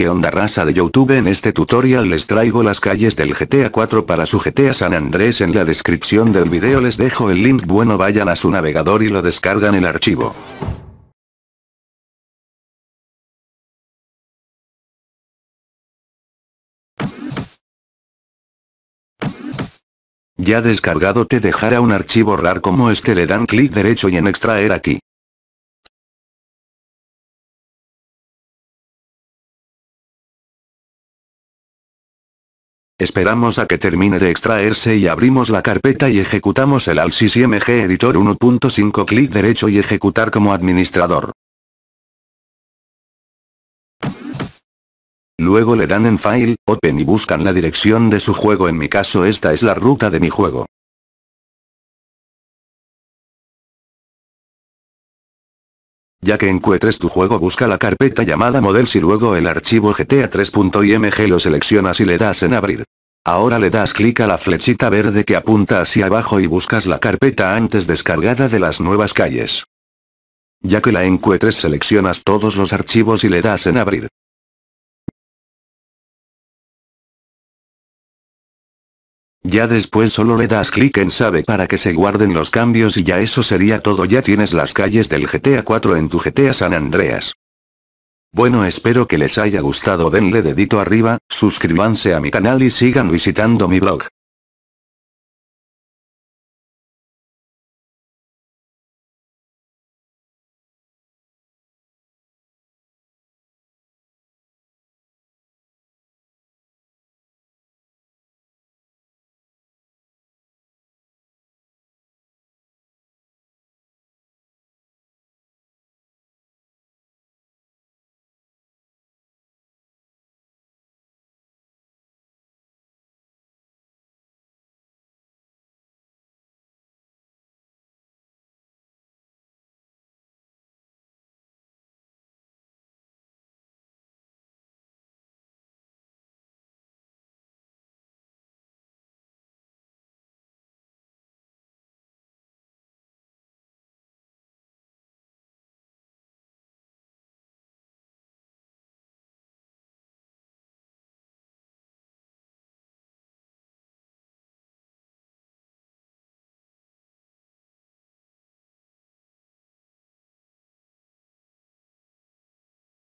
¿Qué onda raza de Youtube? En este tutorial les traigo las calles del GTA 4 para su GTA San Andrés en la descripción del video les dejo el link bueno vayan a su navegador y lo descargan el archivo. Ya descargado te dejará un archivo RAR como este le dan clic derecho y en extraer aquí. Esperamos a que termine de extraerse y abrimos la carpeta y ejecutamos el Alsys Editor 1.5 clic derecho y ejecutar como administrador. Luego le dan en File, Open y buscan la dirección de su juego en mi caso esta es la ruta de mi juego. Ya que encuentres tu juego busca la carpeta llamada Models y luego el archivo GTA 3.img lo seleccionas y le das en abrir. Ahora le das clic a la flechita verde que apunta hacia abajo y buscas la carpeta antes descargada de las nuevas calles. Ya que la encuentres seleccionas todos los archivos y le das en abrir. Ya después solo le das clic en save para que se guarden los cambios y ya eso sería todo ya tienes las calles del GTA 4 en tu GTA San Andreas. Bueno espero que les haya gustado denle dedito arriba, suscríbanse a mi canal y sigan visitando mi blog.